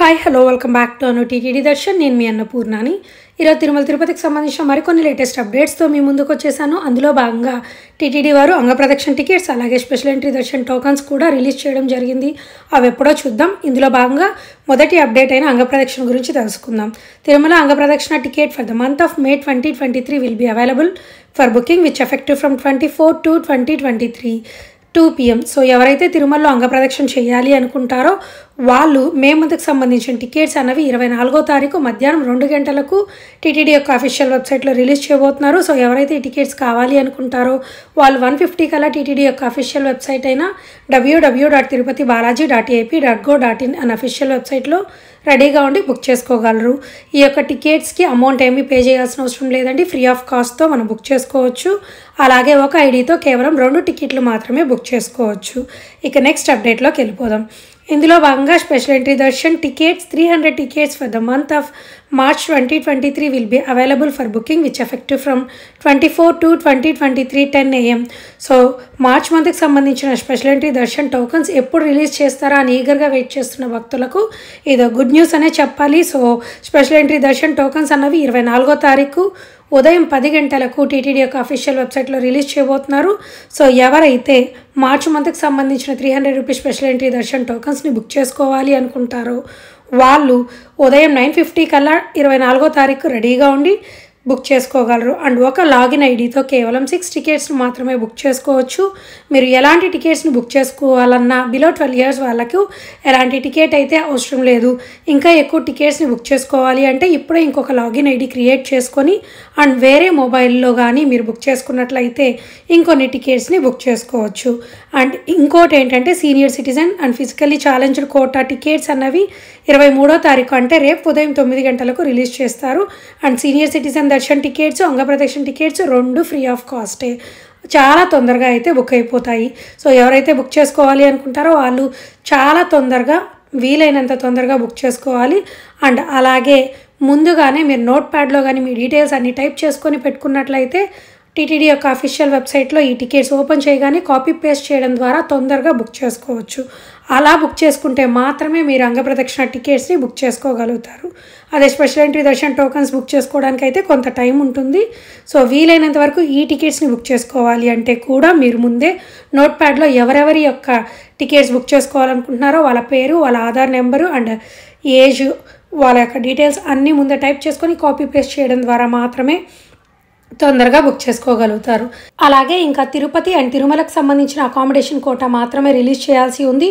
hi hello welcome back to Anu TTD Darshan నేను మీ అన్నపూర్ణాని ఈరోజు తిరుమల తిరుపతికి సంబంధించిన మరికొన్ని లేటెస్ట్ అప్డేట్స్తో మీ ముందుకు వచ్చేసాను అందులో భాగంగా టీటీడీ వారు అంగప్రదక్షిణ టికెట్స్ అలాగే స్పెషల్ ఎంట్రీ దర్శన్ టోకన్స్ కూడా రిలీజ్ చేయడం జరిగింది అవి ఎప్పుడో చూద్దాం ఇందులో భాగంగా మొదటి అప్డేట్ అయిన అంగప్రదక్షిణ గురించి తెలుసుకుందాం తిరుమల అంగప్రదక్షిణ ticket for the month of May twenty twenty three will be available for booking which effective from twenty four to twenty twenty three two PM so ఎవరైతే తిరుమలలో అంగప్రదక్షిణ చేయాలి అనుకుంటారో వాళ్ళు మే ముందుకు సంబంధించిన టికెట్స్ అనేవి ఇరవై నాలుగో తారీఖు మధ్యాహ్నం రెండు గంటలకు టీటీడీ యొక్క అఫీషియల్ వెబ్సైట్లో రిలీజ్ చేయబోతున్నారు సో ఎవరైతే ఈ టికెట్స్ కావాలి అనుకుంటారో వాళ్ళు వన్ ఫిఫ్టీ కల్లా టీటీడీ యొక్క official website W W W dot Tirupati Balaji dot AP dot go dot in అనే అఫీషియల్ వెబ్సైట్లో రెడీగా ఉండి బుక్ చేసుకోగలరు ఈ యొక్క టికెట్స్కి అమౌంట్ ఏమీ పే చేయాల్సిన అవసరం లేదండి ఫ్రీ ఆఫ్ కాస్ట్తో మనం బుక్ చేసుకోవచ్చు అలాగే ఒక ఐడితో కేవలం రెండు టికెట్లు మాత్రమే బుక్ చేసుకోవచ్చు ఇక నెక్స్ట్ అప్డేట్లోకి వెళ్ళిపోదాం ఇందులో భాగంగా special entry darshan tickets three hundred tickets for the month of March twenty twenty three will be available for booking which effective from twenty four to twenty twenty three ten AM so March మంత్కి సంబంధించిన special entry darshan tokens ఎప్పుడు release చేస్తారా అని ఈగర్గా wait చేస్తున్న భక్తులకు ఇది good news అనే చెప్పాలి so special entry darshan tokens అన్నవి ఇరవై నాలుగో తారీఖు ఉదయం పది గంటలకు టీటీడీ యొక్క అఫీషియల్ వెబ్సైట్లో రిలీజ్ చేయబోతున్నారు సో ఎవరైతే మార్చి మంత్కి సంబంధించిన three hundred rupees special entry darshan టోకన్స్ని బుక్ చేసుకోవాలి అనుకుంటారో వాళ్ళు ఉదయం నైన్ ఫిఫ్టీ కల్లా ఇరవై నాలుగో తారీఖు రెడీగా ఉండి బుక్ చేసుకోగలరు అండ్ ఒక లాగిన్ ఐడితో కేవలం సిక్స్ టికెట్స్ని మాత్రమే బుక్ చేసుకోవచ్చు మీరు ఎలాంటి టికెట్స్ని బుక్ చేసుకోవాలన్నా బిలో ట్వెల్వ్ ఇయర్స్ వాళ్ళకు ఎలాంటి టికెట్ అయితే అవసరం లేదు ఇంకా ఎక్కువ టికెట్స్ని బుక్ చేసుకోవాలి అంటే ఇప్పుడే ఇంకొక లాగిన్ ఐడి క్రియేట్ చేసుకొని అండ్ వేరే మొబైల్లో కానీ మీరు బుక్ చేసుకున్నట్లయితే ఇంకొన్ని టికెట్స్ని బుక్ చేసుకోవచ్చు అండ్ ఇంకోటి ఏంటంటే senior citizen and physically challenged quota tickets అన్నవి ఇరవై మూడో తారీఖు అంటే రేపు ఉదయం తొమ్మిది గంటలకు రిలీజ్ చేస్తారు and senior citizen darshan tickets అంగప్రదక్షిణ టికెట్స్ రెండు ఫ్రీ ఆఫ్ కాస్టే చాలా తొందరగా అయితే బుక్ అయిపోతాయి సో ఎవరైతే బుక్ చేసుకోవాలి అనుకుంటారో వాళ్ళు చాలా తొందరగా వీలైనంత తొందరగా బుక్ చేసుకోవాలి అండ్ అలాగే ముందుగానే మీరు నోట్ ప్యాడ్లో కానీ మీ డీటెయిల్స్ అన్ని టైప్ చేసుకొని పెట్టుకున్నట్లయితే టీటీడీ యొక్క అఫీషియల్ వెబ్సైట్లో ఈ టికెట్స్ ఓపెన్ చేయగానే కాపీ పేస్ట్ చేయడం ద్వారా తొందరగా బుక్ చేసుకోవచ్చు అలా బుక్ చేసుకుంటే మాత్రమే మీరు అంగప్రదక్షిణ టికెట్స్ని బుక్ చేసుకోగలుగుతారు అదే special entry darshan tokens book చేసుకోవడానికి అయితే కొంత టైం ఉంటుంది సో వీలైనంత వరకు ఈ టికెట్స్ని బుక్ చేసుకోవాలి అంటే కూడా మీరు ముందే నోట్ ప్యాడ్లో ఎవరెవరి యొక్క టికెట్స్ బుక్ చేసుకోవాలనుకుంటున్నారో వాళ్ళ పేరు వాళ్ళ ఆధార్ నెంబరు అండ్ ఏజ్ వాళ్ళ యొక్క డీటెయిల్స్ అన్నీ ముందే టైప్ చేసుకొని కాపీ పేస్ట్ చేయడం ద్వారా మాత్రమే తొందరగా బుక్ చేసుకోగలుగుతారు అలాగే ఇంకా తిరుపతి అండ్ తిరుమలకు సంబంధించిన అకామిడేషన్ కోట మాత్రమే రిలీజ్ చేయాల్సి ఉంది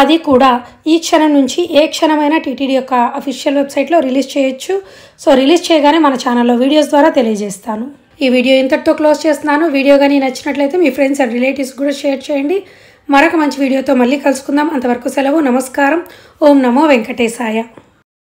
అది కూడా ఈ క్షణం నుంచి ఏ క్షణమైనా టీటీడీ యొక్క అఫీషియల్ వెబ్సైట్లో రిలీజ్ చేయొచ్చు సో రిలీజ్ చేయగానే మన ఛానల్లో వీడియోస్ ద్వారా తెలియజేస్తాను ఈ వీడియో ఇంతటితో క్లోజ్ చేస్తున్నాను వీడియో కానీ నచ్చినట్లయితే మీ ఫ్రెండ్స్ అండ్ రిలేటివ్స్ కూడా షేర్ చేయండి మరొక మంచి వీడియోతో మళ్ళీ కలుసుకుందాం అంతవరకు సెలవు నమస్కారం ఓం నమో వెంకటేశాయ